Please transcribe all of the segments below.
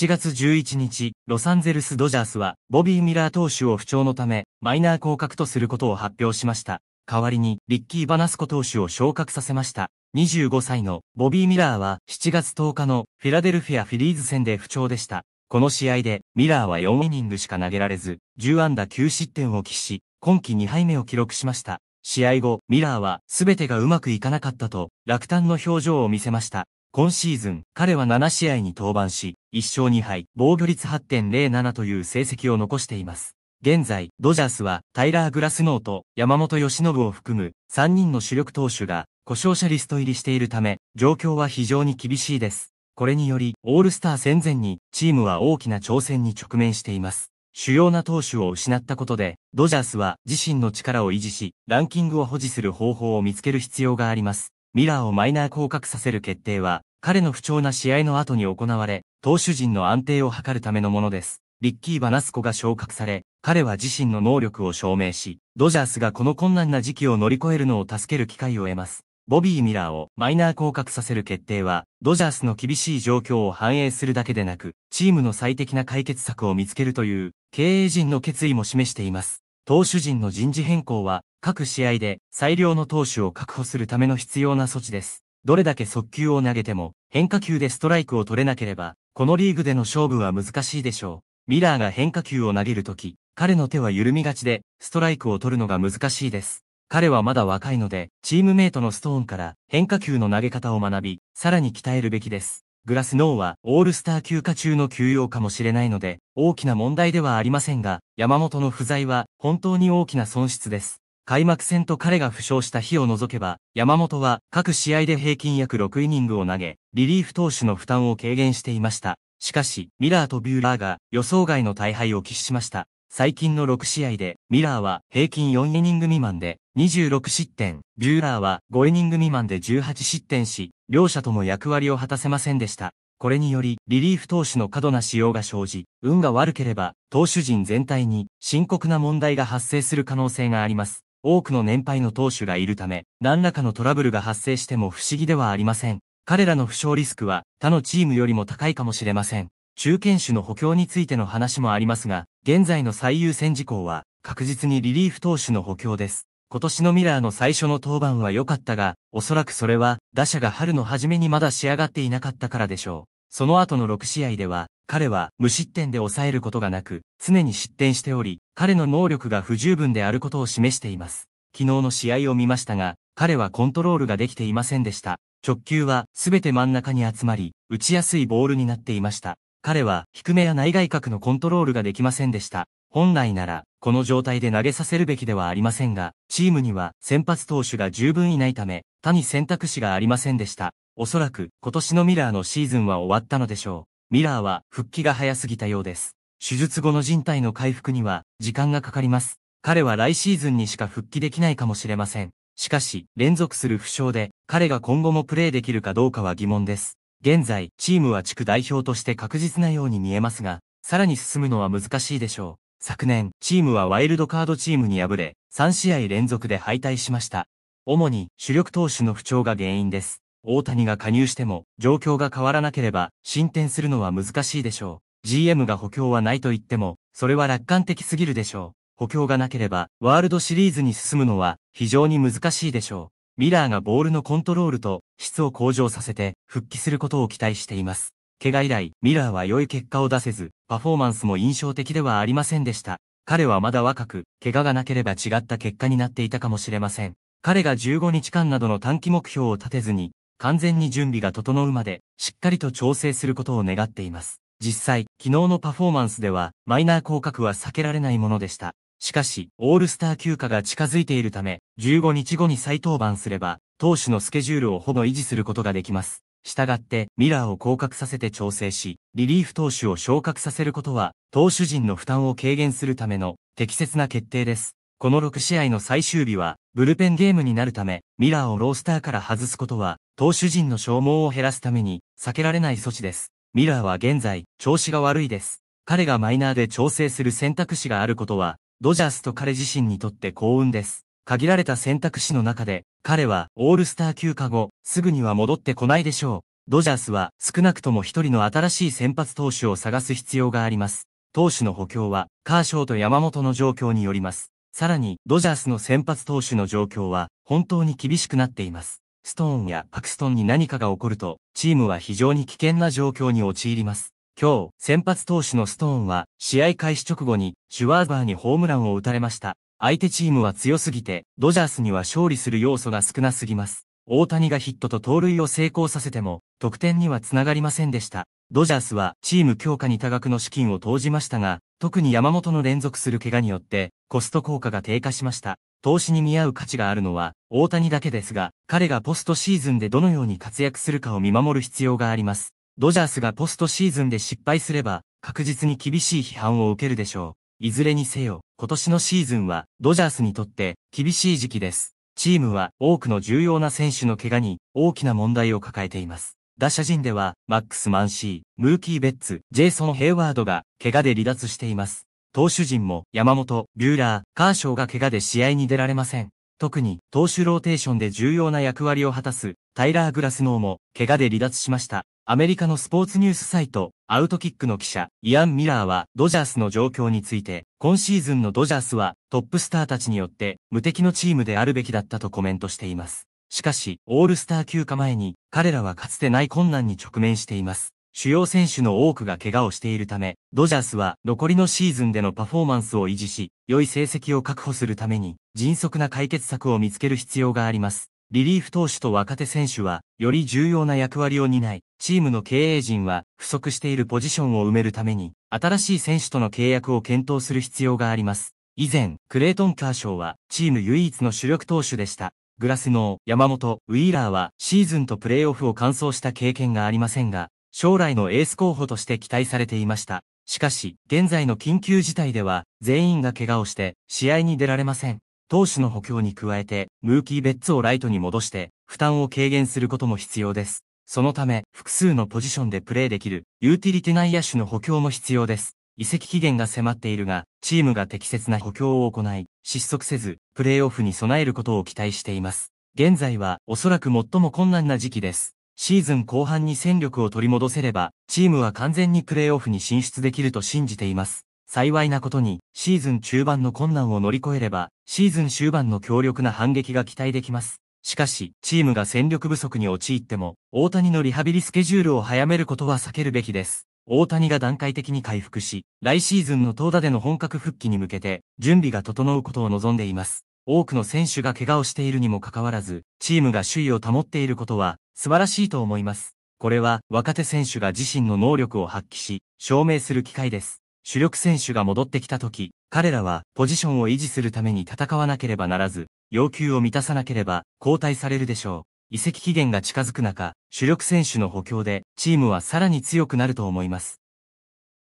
7月11日、ロサンゼルス・ドジャースは、ボビー・ミラー投手を不調のため、マイナー降格とすることを発表しました。代わりに、リッキー・バナスコ投手を昇格させました。25歳のボビー・ミラーは7月10日のフィラデルフィア・フィリーズ戦で不調でした。この試合でミラーは4イニングしか投げられず、10安打9失点を喫し、今季2敗目を記録しました。試合後、ミラーは全てがうまくいかなかったと落胆の表情を見せました。今シーズン、彼は7試合に登板し、1勝2敗、防御率8.07という成績を残しています。現在、ドジャースは、タイラー・グラスノーと山本義信を含む3人の主力投手が、故障者リスト入りしているため、状況は非常に厳しいです。これにより、オールスター戦前に、チームは大きな挑戦に直面しています。主要な投手を失ったことで、ドジャースは自身の力を維持し、ランキングを保持する方法を見つける必要があります。ミラーをマイナー降格させる決定は、彼の不調な試合の後に行われ、投手陣の安定を図るためのものです。リッキー・バナスコが昇格され、彼は自身の能力を証明し、ドジャースがこの困難な時期を乗り越えるのを助ける機会を得ます。ボビー・ミラーをマイナー降格させる決定は、ドジャースの厳しい状況を反映するだけでなく、チームの最適な解決策を見つけるという、経営陣の決意も示しています。投手陣の人事変更は、各試合で最良の投手を確保するための必要な措置です。どれだけ速球を投げても変化球でストライクを取れなければ、このリーグでの勝負は難しいでしょう。ミラーが変化球を投げるとき、彼の手は緩みがちで、ストライクを取るのが難しいです。彼はまだ若いので、チームメイトのストーンから変化球の投げ方を学び、さらに鍛えるべきです。グラスノーはオールスター休暇中の休養かもしれないので、大きな問題ではありませんが、山本の不在は本当に大きな損失です。開幕戦と彼が負傷した日を除けば、山本は各試合で平均約6イニングを投げ、リリーフ投手の負担を軽減していました。しかし、ミラーとビューラーが予想外の大敗を喫しました。最近の6試合で、ミラーは平均4イニング未満で26失点、ビューラーは5イニング未満で18失点し、両者とも役割を果たせませんでした。これにより、リリーフ投手の過度な使用が生じ、運が悪ければ、投手陣全体に深刻な問題が発生する可能性があります。多くの年配の投手がいるため、何らかのトラブルが発生しても不思議ではありません。彼らの負傷リスクは他のチームよりも高いかもしれません。中堅手の補強についての話もありますが、現在の最優先事項は確実にリリーフ投手の補強です。今年のミラーの最初の登板は良かったが、おそらくそれは打者が春の初めにまだ仕上がっていなかったからでしょう。その後の6試合では、彼は無失点で抑えることがなく、常に失点しており、彼の能力が不十分であることを示しています。昨日の試合を見ましたが、彼はコントロールができていませんでした。直球はすべて真ん中に集まり、打ちやすいボールになっていました。彼は低めや内外角のコントロールができませんでした。本来なら、この状態で投げさせるべきではありませんが、チームには先発投手が十分いないため、他に選択肢がありませんでした。おそらく今年のミラーのシーズンは終わったのでしょう。ミラーは復帰が早すぎたようです。手術後の人体の回復には時間がかかります。彼は来シーズンにしか復帰できないかもしれません。しかし、連続する負傷で、彼が今後もプレーできるかどうかは疑問です。現在、チームは地区代表として確実なように見えますが、さらに進むのは難しいでしょう。昨年、チームはワイルドカードチームに敗れ、3試合連続で敗退しました。主に主力投手の不調が原因です。大谷が加入しても、状況が変わらなければ、進展するのは難しいでしょう。GM が補強はないと言っても、それは楽観的すぎるでしょう。補強がなければ、ワールドシリーズに進むのは、非常に難しいでしょう。ミラーがボールのコントロールと、質を向上させて、復帰することを期待しています。怪我以来、ミラーは良い結果を出せず、パフォーマンスも印象的ではありませんでした。彼はまだ若く、怪我がなければ違った結果になっていたかもしれません。彼が15日間などの短期目標を立てずに、完全に準備が整うまで、しっかりと調整することを願っています。実際、昨日のパフォーマンスでは、マイナー降格は避けられないものでした。しかし、オールスター休暇が近づいているため、15日後に再登板すれば、投手のスケジュールをほぼ維持することができます。したがって、ミラーを降格させて調整し、リリーフ投手を昇格させることは、投手陣の負担を軽減するための適切な決定です。この6試合の最終日は、ブルペンゲームになるため、ミラーをロースターから外すことは、投手陣の消耗を減らすために避けられない措置です。ミラーは現在、調子が悪いです。彼がマイナーで調整する選択肢があることは、ドジャースと彼自身にとって幸運です。限られた選択肢の中で、彼はオールスター休暇後、すぐには戻ってこないでしょう。ドジャースは少なくとも一人の新しい先発投手を探す必要があります。投手の補強は、カーショーと山本の状況によります。さらに、ドジャースの先発投手の状況は、本当に厳しくなっています。ストーンやパクストンに何かが起こると、チームは非常に危険な状況に陥ります。今日、先発投手のストーンは、試合開始直後に、シュワーバーにホームランを打たれました。相手チームは強すぎて、ドジャースには勝利する要素が少なすぎます。大谷がヒットと盗塁を成功させても、得点にはつながりませんでした。ドジャースはチーム強化に多額の資金を投じましたが、特に山本の連続する怪我によって、コスト効果が低下しました。投資に見合う価値があるのは大谷だけですが、彼がポストシーズンでどのように活躍するかを見守る必要があります。ドジャースがポストシーズンで失敗すれば、確実に厳しい批判を受けるでしょう。いずれにせよ、今年のシーズンは、ドジャースにとって、厳しい時期です。チームは、多くの重要な選手の怪我に、大きな問題を抱えています。打者陣では、マックス・マンシー、ムーキー・ベッツ、ジェイソン・ヘイワードが、怪我で離脱しています。投手陣も山本、ビューラー、カーショーが怪我で試合に出られません。特に投手ローテーションで重要な役割を果たすタイラー・グラスノーも怪我で離脱しました。アメリカのスポーツニュースサイト、アウトキックの記者、イアン・ミラーは、ドジャースの状況について、今シーズンのドジャースは、トップスターたちによって、無敵のチームであるべきだったとコメントしています。しかし、オールスター休暇前に、彼らはかつてない困難に直面しています。主要選手の多くが怪我をしているため、ドジャースは残りのシーズンでのパフォーマンスを維持し、良い成績を確保するために、迅速な解決策を見つける必要があります。リリーフ投手と若手選手は、より重要な役割を担い、チームの経営陣は、不足しているポジションを埋めるために、新しい選手との契約を検討する必要があります。以前、クレイトン・カーショーは、チーム唯一の主力投手でした。グラスノー、山本、ウィーラーは、シーズンとプレーオフを完走した経験がありませんが、将来のエース候補として期待されていました。しかし、現在の緊急事態では、全員が怪我をして、試合に出られません。投手の補強に加えて、ムーキー・ベッツをライトに戻して、負担を軽減することも必要です。そのため、複数のポジションでプレーできる、ユーティリティ内野手の補強も必要です。移籍期限が迫っているが、チームが適切な補強を行い、失速せず、プレーオフに備えることを期待しています。現在は、おそらく最も困難な時期です。シーズン後半に戦力を取り戻せれば、チームは完全にプレーオフに進出できると信じています。幸いなことに、シーズン中盤の困難を乗り越えれば、シーズン終盤の強力な反撃が期待できます。しかし、チームが戦力不足に陥っても、大谷のリハビリスケジュールを早めることは避けるべきです。大谷が段階的に回復し、来シーズンの投打での本格復帰に向けて、準備が整うことを望んでいます。多くの選手が怪我をしているにもかかわらず、チームが首位を保っていることは素晴らしいと思います。これは若手選手が自身の能力を発揮し、証明する機会です。主力選手が戻ってきた時、彼らはポジションを維持するために戦わなければならず、要求を満たさなければ交代されるでしょう。移籍期限が近づく中、主力選手の補強でチームはさらに強くなると思います。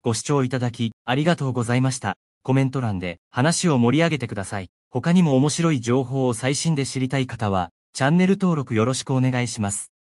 ご視聴いただきありがとうございました。コメント欄で話を盛り上げてください。他にも面白い情報を最新で知りたい方は、チャンネル登録よろしくお願いします。